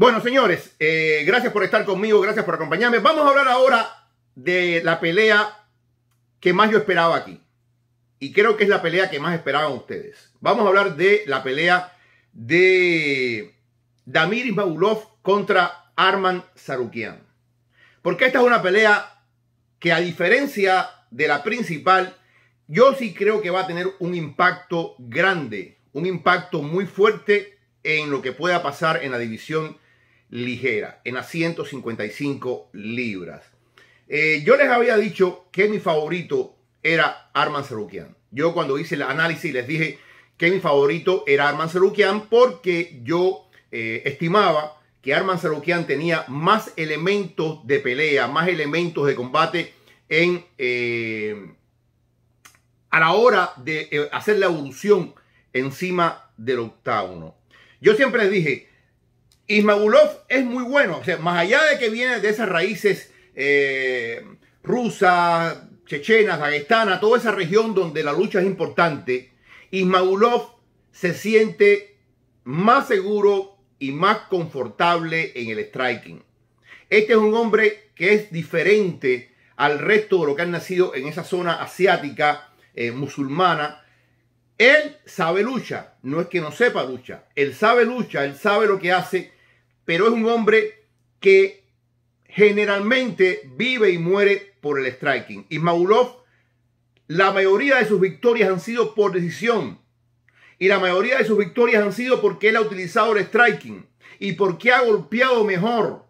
Bueno, señores, eh, gracias por estar conmigo, gracias por acompañarme. Vamos a hablar ahora de la pelea que más yo esperaba aquí. Y creo que es la pelea que más esperaban ustedes. Vamos a hablar de la pelea de Damir Babulov contra Arman Sarukian. Porque esta es una pelea que a diferencia de la principal, yo sí creo que va a tener un impacto grande, un impacto muy fuerte en lo que pueda pasar en la división ligera, en las 155 libras. Eh, yo les había dicho que mi favorito era Arman Serukian. Yo cuando hice el análisis les dije que mi favorito era Arman Serukian, porque yo eh, estimaba que Arman Serukian tenía más elementos de pelea, más elementos de combate en, eh, a la hora de hacer la evolución encima del octágono. Yo siempre les dije, Ismagulov es muy bueno, sea, más allá de que viene de esas raíces eh, rusas, chechenas, daguestanas, toda esa región donde la lucha es importante, Ismagulov se siente más seguro y más confortable en el striking. Este es un hombre que es diferente al resto de lo que han nacido en esa zona asiática, eh, musulmana. Él sabe lucha, no es que no sepa lucha, él sabe lucha, él sabe lo que hace pero es un hombre que generalmente vive y muere por el striking. Ismaulov, la mayoría de sus victorias han sido por decisión. Y la mayoría de sus victorias han sido porque él ha utilizado el striking. Y porque ha golpeado mejor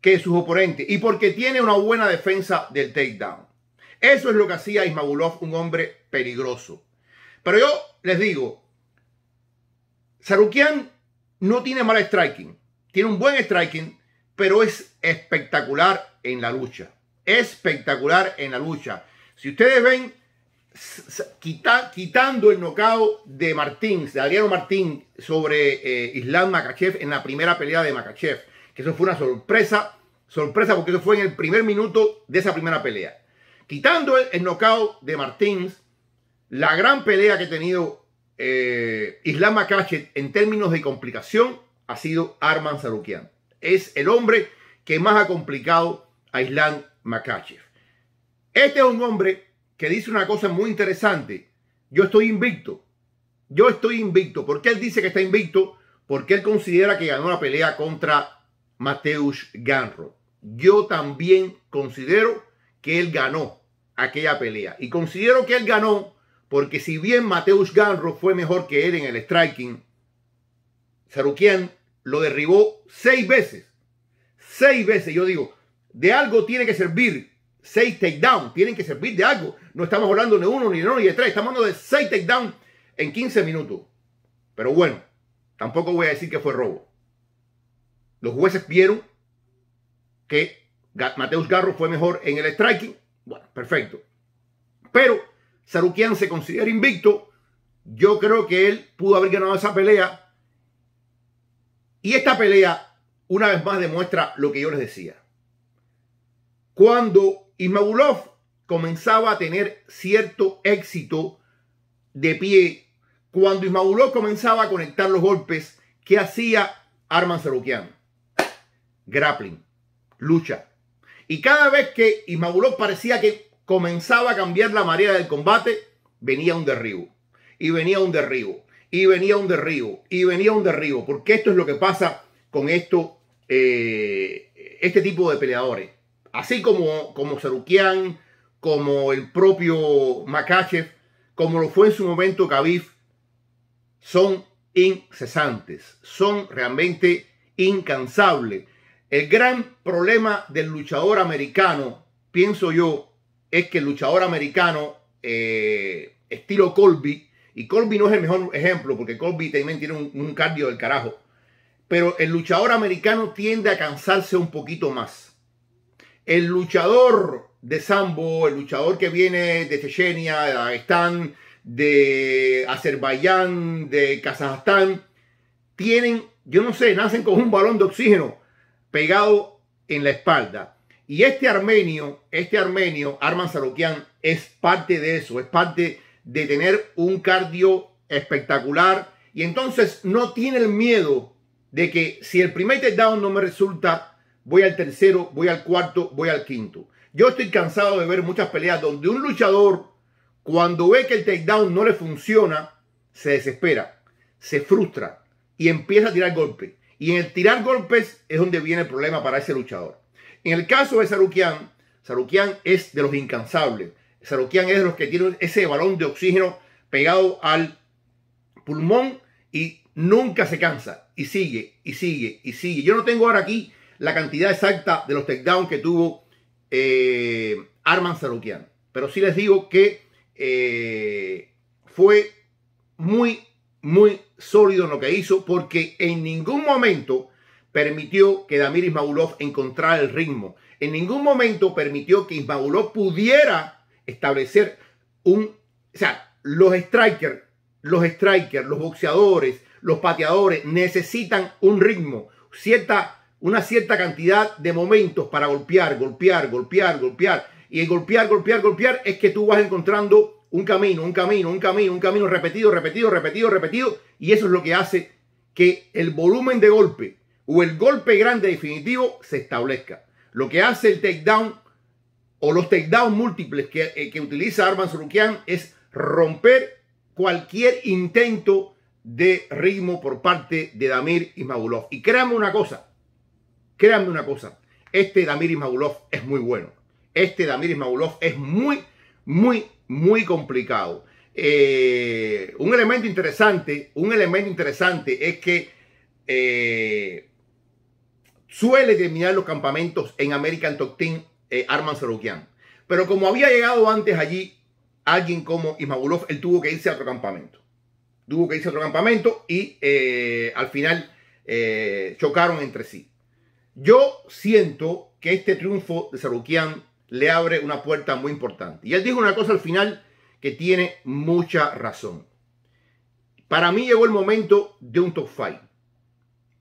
que sus oponentes. Y porque tiene una buena defensa del takedown. Eso es lo que hacía Ismaulov un hombre peligroso. Pero yo les digo, Sarukian no tiene mal striking. Tiene un buen striking, pero es espectacular en la lucha. Espectacular en la lucha. Si ustedes ven, quitando el knockout de Martín, de Adriano Martín, sobre eh, Islam Makachev en la primera pelea de Makachev, que eso fue una sorpresa, sorpresa porque eso fue en el primer minuto de esa primera pelea. Quitando el, el knockout de Martins, la gran pelea que ha tenido eh, Islam Makachev en términos de complicación, ha sido Arman Sarukian. Es el hombre que más ha complicado a Islam Makachev. Este es un hombre que dice una cosa muy interesante. Yo estoy invicto. Yo estoy invicto. ¿Por qué él dice que está invicto? Porque él considera que ganó la pelea contra Mateusz Ganro. Yo también considero que él ganó aquella pelea. Y considero que él ganó porque si bien Mateus Garro fue mejor que él en el striking, Sarukian lo derribó seis veces. Seis veces, yo digo, de algo tiene que servir seis takedown, tienen que servir de algo. No estamos hablando de uno, ni de uno, ni de tres, estamos hablando de seis takedown en 15 minutos. Pero bueno, tampoco voy a decir que fue robo. Los jueces vieron que Mateus Garro fue mejor en el striking. Bueno, perfecto. Pero Sarukian se considera invicto. Yo creo que él pudo haber ganado esa pelea. Y esta pelea, una vez más, demuestra lo que yo les decía. Cuando Ismagulov comenzaba a tener cierto éxito de pie, cuando Ismagulov comenzaba a conectar los golpes, que hacía Arman Sarukian? Grappling, lucha. Y cada vez que Ismagulov parecía que comenzaba a cambiar la marea del combate, venía un derribo. Y venía un derribo. Y venía un derribo. Y venía un derribo. Porque esto es lo que pasa con esto, eh, este tipo de peleadores. Así como, como como el propio Makachev, como lo fue en su momento Khabib, son incesantes, son realmente incansables. El gran problema del luchador americano, pienso yo, es que el luchador americano eh, estilo Colby, y Colby no es el mejor ejemplo porque Colby también tiene un, cardio del carajo, pero el luchador americano tiende a cansarse un poquito más. El luchador de Sambo, el luchador que viene de Chechenia, de Dagestán, de Azerbaiyán, de Kazajstán, tienen, yo no sé, nacen con un balón de oxígeno pegado en la espalda. Y este armenio, este armenio, Arman Sarukian, es parte de eso, es parte de tener un cardio espectacular. Y entonces no tiene el miedo de que si el primer takedown no me resulta, voy al tercero, voy al cuarto, voy al quinto. Yo estoy cansado de ver muchas peleas donde un luchador, cuando ve que el takedown no le funciona, se desespera, se frustra y empieza a tirar golpes. Y en el tirar golpes es donde viene el problema para ese luchador. En el caso de Sarukian, Sarukian es de los incansables. Sarukian es de los que tienen ese balón de oxígeno pegado al pulmón y nunca se cansa. Y sigue, y sigue, y sigue. Yo no tengo ahora aquí la cantidad exacta de los takedowns que tuvo eh, Arman Sarukian. Pero sí les digo que eh, fue muy, muy sólido en lo que hizo porque en ningún momento permitió que Damir Ismaulov encontrara el ritmo. En ningún momento permitió que Ismaulov pudiera establecer un... O sea, los strikers, los strikers, los boxeadores, los pateadores necesitan un ritmo, cierta, una cierta cantidad de momentos para golpear, golpear, golpear, golpear. Y el golpear, golpear, golpear es que tú vas encontrando un camino, un camino, un camino, un camino repetido, repetido, repetido, repetido. Y eso es lo que hace que el volumen de golpe o el golpe grande definitivo se establezca. Lo que hace el takedown o los takedowns múltiples eh, que, utiliza Arman Sarukian es romper cualquier intento de ritmo por parte de Damir Ismagulov. Y créanme una cosa, créanme una cosa, este Damir Ismagulov es muy bueno. Este Damir Ismagulov es muy, muy, muy complicado. Eh, un elemento interesante, un elemento interesante es que eh, suele terminar los campamentos en American Top Team eh, Arman Sarukian. Pero como había llegado antes allí alguien como Ismagulov, él tuvo que irse a otro campamento. Tuvo que irse a otro campamento y eh, al final eh, chocaron entre sí. Yo siento que este triunfo de Sarukian le abre una puerta muy importante. Y él dijo una cosa al final que tiene mucha razón. Para mí llegó el momento de un top Fight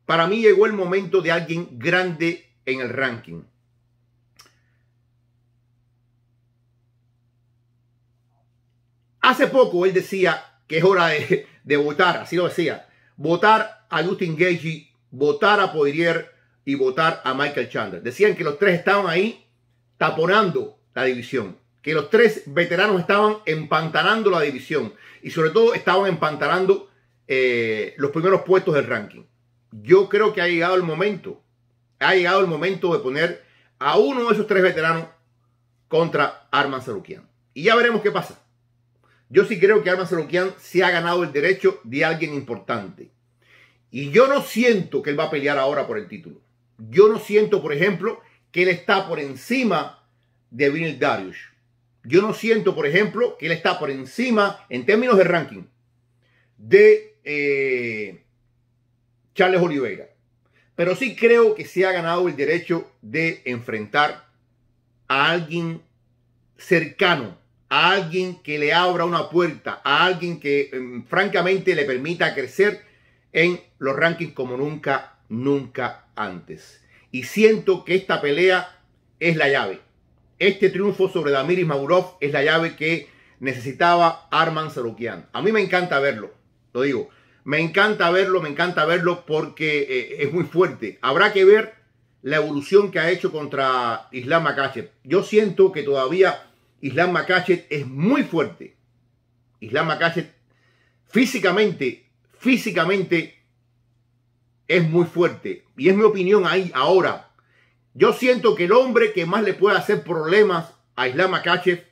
para mí llegó el momento de alguien grande en el ranking. Hace poco él decía que es hora de, votar, así lo decía, votar a Justin Gagey, votar a Poirier y votar a Michael Chandler. Decían que los tres estaban ahí taponando la división, que los tres veteranos estaban empantanando la división y sobre todo estaban empantanando eh, los primeros puestos del ranking yo creo que ha llegado el momento, ha llegado el momento de poner a uno de esos tres veteranos contra Arman Sarukian. Y ya veremos qué pasa. Yo sí creo que Arman Sarukian se ha ganado el derecho de alguien importante. Y yo no siento que él va a pelear ahora por el título. Yo no siento, por ejemplo, que él está por encima de Vinil Darius. Yo no siento, por ejemplo, que él está por encima, en términos de ranking, de eh, Charles Oliveira. Pero sí creo que se ha ganado el derecho de enfrentar a alguien cercano, a alguien que le abra una puerta, a alguien que em, francamente le permita crecer en los rankings como nunca, nunca antes. Y siento que esta pelea es la llave. Este triunfo sobre Damir Magurov es la llave que necesitaba Arman Sarukian. A mí me encanta verlo, lo digo. Me encanta verlo, me encanta verlo porque eh, es muy fuerte. Habrá que ver la evolución que ha hecho contra Islam Makachev. Yo siento que todavía Islam Makachev es muy fuerte. Islam Makachev físicamente, físicamente es muy fuerte. Y es mi opinión ahí ahora. Yo siento que el hombre que más le puede hacer problemas a Islam Makachev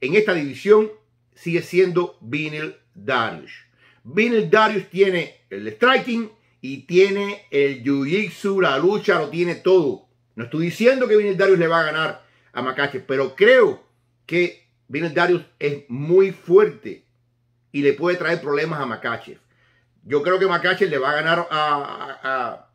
en esta división sigue siendo Vinil Darius. Vinil Darius tiene el striking y tiene el jiu-jitsu, la lucha, lo tiene todo. No estoy diciendo que Vinil Darius le va a ganar a Makache, pero creo que Vinyl Darius es muy fuerte y le puede traer problemas a Makache. Yo creo que Makachev le va a ganar a,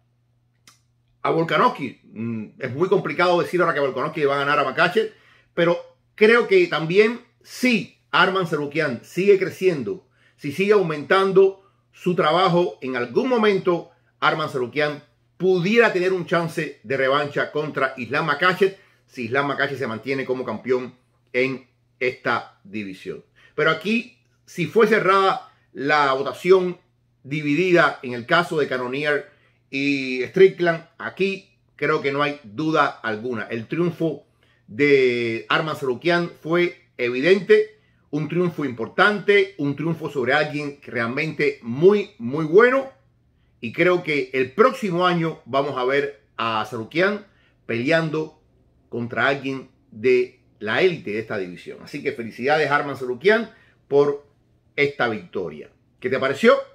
a, Volkanovski. Mm, es muy complicado decir ahora que Volkanovski le va a ganar a Makachev, pero creo que también sí, Arman Sarukian sigue creciendo si sigue aumentando su trabajo, en algún momento Arman Sarukian pudiera tener un chance de revancha contra Islam Makhachev si Islam Makhachev se mantiene como campeón en esta división. Pero aquí, si fue cerrada la votación dividida en el caso de Canonier y Strickland, aquí creo que no hay duda alguna. El triunfo de Arman Sarukian fue evidente un triunfo importante, un triunfo sobre alguien realmente muy, muy bueno. Y creo que el próximo año vamos a ver a Sarukian peleando contra alguien de la élite de esta división. Así que felicidades, Arman Sarukian, por esta victoria. ¿Qué te pareció?